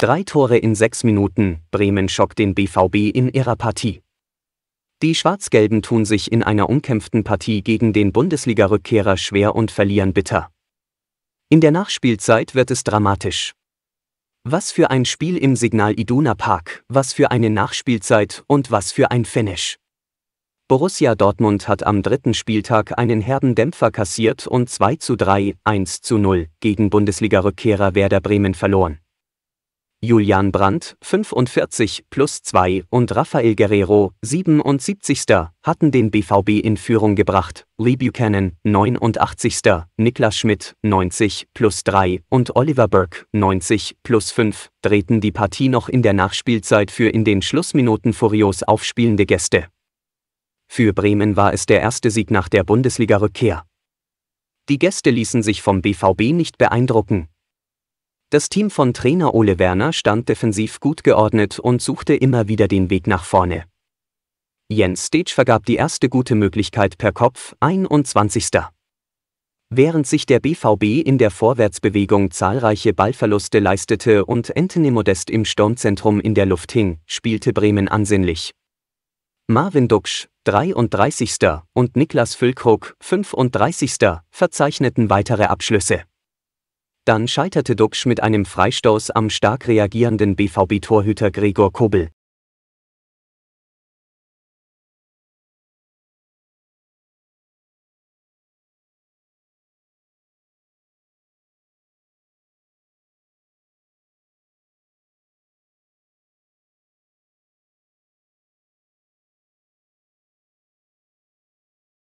Drei Tore in sechs Minuten, Bremen schockt den BVB in ihrer Partie. Die Schwarz-Gelben tun sich in einer umkämpften Partie gegen den Bundesliga-Rückkehrer schwer und verlieren bitter. In der Nachspielzeit wird es dramatisch. Was für ein Spiel im Signal Iduna Park, was für eine Nachspielzeit und was für ein Finish. Borussia Dortmund hat am dritten Spieltag einen herben Dämpfer kassiert und 2 zu 3, 1 zu 0 gegen Bundesliga-Rückkehrer Werder Bremen verloren. Julian Brandt, 45 plus 2 und Rafael Guerrero, 77. hatten den BVB in Führung gebracht, Lee Buchanan, 89. Niklas Schmidt, 90 plus 3 und Oliver Burke, 90 plus 5 drehten die Partie noch in der Nachspielzeit für in den Schlussminuten furios aufspielende Gäste. Für Bremen war es der erste Sieg nach der Bundesliga-Rückkehr. Die Gäste ließen sich vom BVB nicht beeindrucken. Das Team von Trainer Ole Werner stand defensiv gut geordnet und suchte immer wieder den Weg nach vorne. Jens Stage vergab die erste gute Möglichkeit per Kopf, 21. Während sich der BVB in der Vorwärtsbewegung zahlreiche Ballverluste leistete und Anthony Modest im Sturmzentrum in der Luft hing, spielte Bremen ansinnlich. Marvin Duksch, 33. und Niklas Füllkrug, 35. verzeichneten weitere Abschlüsse. Dann scheiterte Duxch mit einem Freistoß am stark reagierenden BVB-Torhüter Gregor Kobel.